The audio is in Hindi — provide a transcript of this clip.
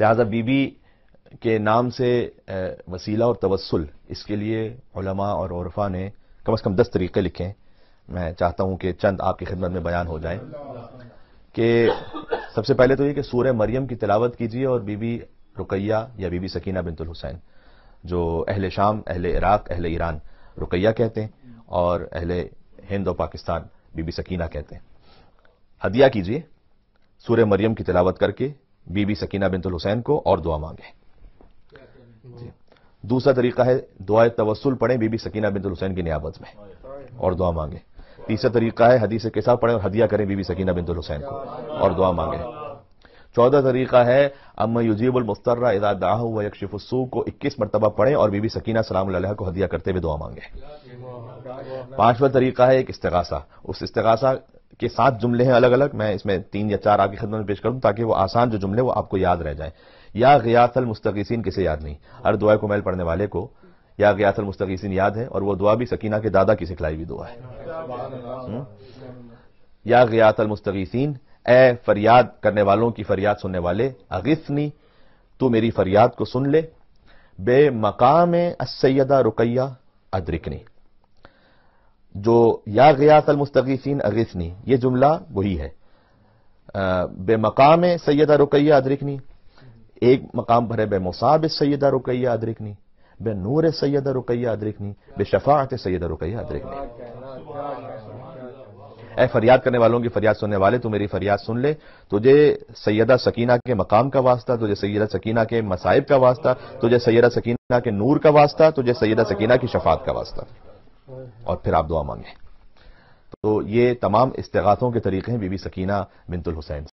लिहाजा बीबी के नाम से वसीला और तवसल इसके लिए उलमा और औरफा ने कम अज़ कम दस तरीके लिखे हैं मैं चाहता हूं कि चंद आपकी खिदमत में बयान हो जाए कि सबसे पहले तो ये कि सूर्य मरियम की तिलावत कीजिए और बीबी रुकैया या बीबी सकीना बिनतुल हुसैन जो अहले शाम अहले इराक अहले ईरान रुकैया कहते हैं और अहले हिंद और पाकिस्तान बीबी सकीना कहते हैं हदिया कीजिए सूर्य मरियम की तिलावत करके बीबी सकीना बिनतुल हुसैन को और दुआ मांगे दूसरा तरीका है दुआ तवसल पढ़े बीबी सकीना बिनतुल हुसैन की नियाबत में और दुआ मांगे तीसरा तरीका है हदीस के साथ पढ़े और हदिया करें बीबी सकीना बिनतुल हुसैन को और दुआ मांगे चौदह तरीका है अम युजीबुल मुस्तर्रा इदा दाह यकशिफसू को इक्कीस मरतबा पढ़े और बीबी सकीना सलाम को हदिया करते हुए दुआ मांगे पांचवा तरीका है एक इस्तगासा उस इस्तगासा के सात जुमले हैं अलग अलग मैं इसमें तीन या चार आपकी खदमत में पेश करूं ताकि वो आसान जो जुमले वो आपको याद रह जाए या गयासल मुस्तकीसिन किसे याद नहीं हर दुआ को मैल पढ़ने वाले को या गयासल मुस्तकीसिन याद है और वो दुआ भी सकीना के दादा की सिखलाई हुई दुआ है हम्म? या गयासल मुस्तकीसिन ए फरियाद करने वालों की फरियाद सुनने वाले अगिसनी तू मेरी फरियाद को सुन ले बे मकाम असैदा रुकैया अदरिकनी जो या गयास अलमुस्तगीसिन अगिसनी ये जुमला वही है बेमकाम सैदा रुकैया अदरिकनी एक मकाम पर है मुसाब सैदा रुकैया अदरिकनी बे नूर सैदा रुकैया अदरिकनी बे शफात सैदा रुकैया अदरिकनी ए फरियाद करने वालों की फरियाद सुनने वाले तू मेरी फरियाद सुन ले तुझे सैदा सकीना के मकाम का वास्ता तुझे सैदा सकीना के मसाइब का वास्ता तुझे सैदा सकीना के नूर का वास्ता तुझे सैदा सकीना की शफात का वास्ता और फिर आप दुआ मांगें तो ये तमाम इस्तेगातों के तरीके हैं बीबी सकीना बिनतुल हुसैन